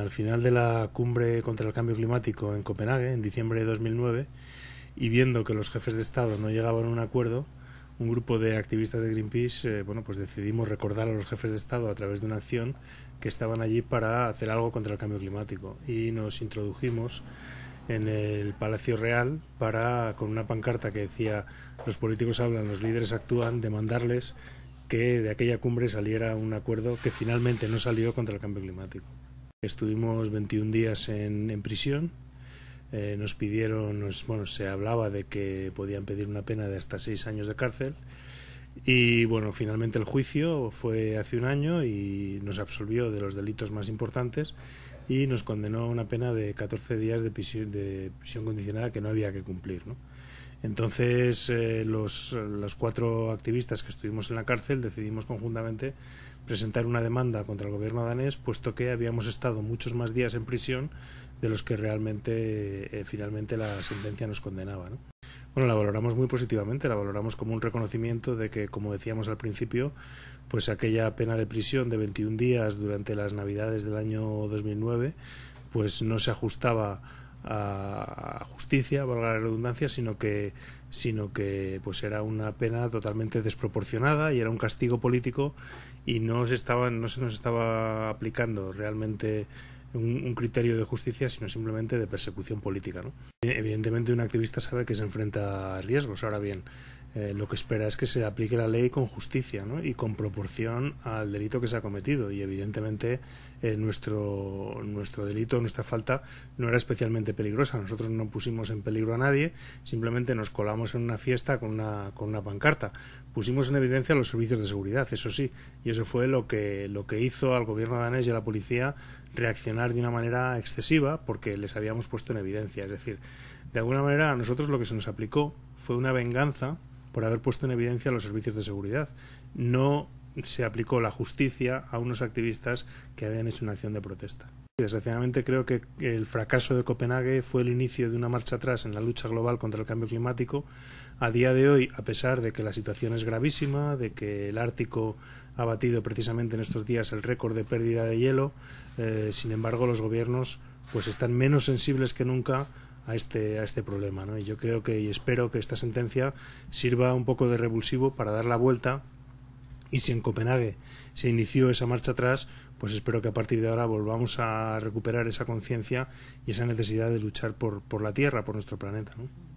al final de la cumbre contra el cambio climático en Copenhague, en diciembre de 2009, y viendo que los jefes de Estado no llegaban a un acuerdo, un grupo de activistas de Greenpeace, eh, bueno, pues decidimos recordar a los jefes de Estado a través de una acción que estaban allí para hacer algo contra el cambio climático. Y nos introdujimos en el Palacio Real para, con una pancarta que decía, los políticos hablan, los líderes actúan, demandarles que de aquella cumbre saliera un acuerdo que finalmente no salió contra el cambio climático. Estuvimos 21 días en, prisión. Eh, nos pidieron, bueno, se hablaba de que podían pedir una pena de hasta seis años de cárcel. Y bueno, finalmente el juicio fue hace un año y nos absolvió de los delitos más importantes y nos condenó a una pena de 14 días de prisión, de prisión condicionada que no había que cumplir. ¿no? Entonces, eh, los, cuatro activistas que estuvimos en la cárcel decidimos conjuntamente presentar una demanda contra el gobierno danés, puesto que habíamos estado muchos más días en prisión de los que realmente eh, finalmente la sentencia nos condenaba. Bueno, la valoramos muy positivamente, la valoramos como un reconocimiento de que, como decíamos al principio, pues aquella pena de prisión de 21 días durante las Navidades del año 2009, pues no se ajustaba a, justicia, valga la redundancia, sino que, sino que pues era una pena totalmente desproporcionada y era un castigo político y no se, estaba, no se nos estaba aplicando realmente un, criterio de justicia, sino simplemente de persecución política. ¿no? Evidentemente, un activista sabe que se enfrenta a riesgos. Ahora bien, eh, lo que espera es que se aplique la ley con justicia y con proporción al delito que se ha cometido. Y evidentemente eh, nuestro, nuestro delito, nuestra falta no era especialmente peligrosa. Nosotros no pusimos en peligro a nadie, simplemente nos colamos en una fiesta con una, con una pancarta. Pusimos en evidencia los servicios de seguridad, eso sí, y eso fue lo que, lo que hizo al gobierno danés y a la policía reaccionar de una manera excesiva porque les habíamos puesto en evidencia. Es decir, de alguna manera a nosotros lo que se nos aplicó fue una venganza por haber puesto en evidencia los servicios de seguridad. No se aplicó la justicia a unos activistas que habían hecho una acción de protesta. Desgraciadamente creo que el fracaso de Copenhague fue el inicio de una marcha atrás en la lucha global contra el cambio climático. A día de hoy, a pesar de que la situación es gravísima, de que el Ártico ha batido precisamente en estos días el récord de pérdida de hielo, eh, sin embargo los gobiernos pues están menos sensibles que nunca a este, a este problema. ¿no? Y yo creo que y espero que esta sentencia sirva un poco de revulsivo para dar la vuelta y si en Copenhague se inició esa marcha atrás, pues espero que a partir de ahora volvamos a recuperar esa conciencia y esa necesidad de luchar por, por la Tierra, por nuestro planeta. ¿no?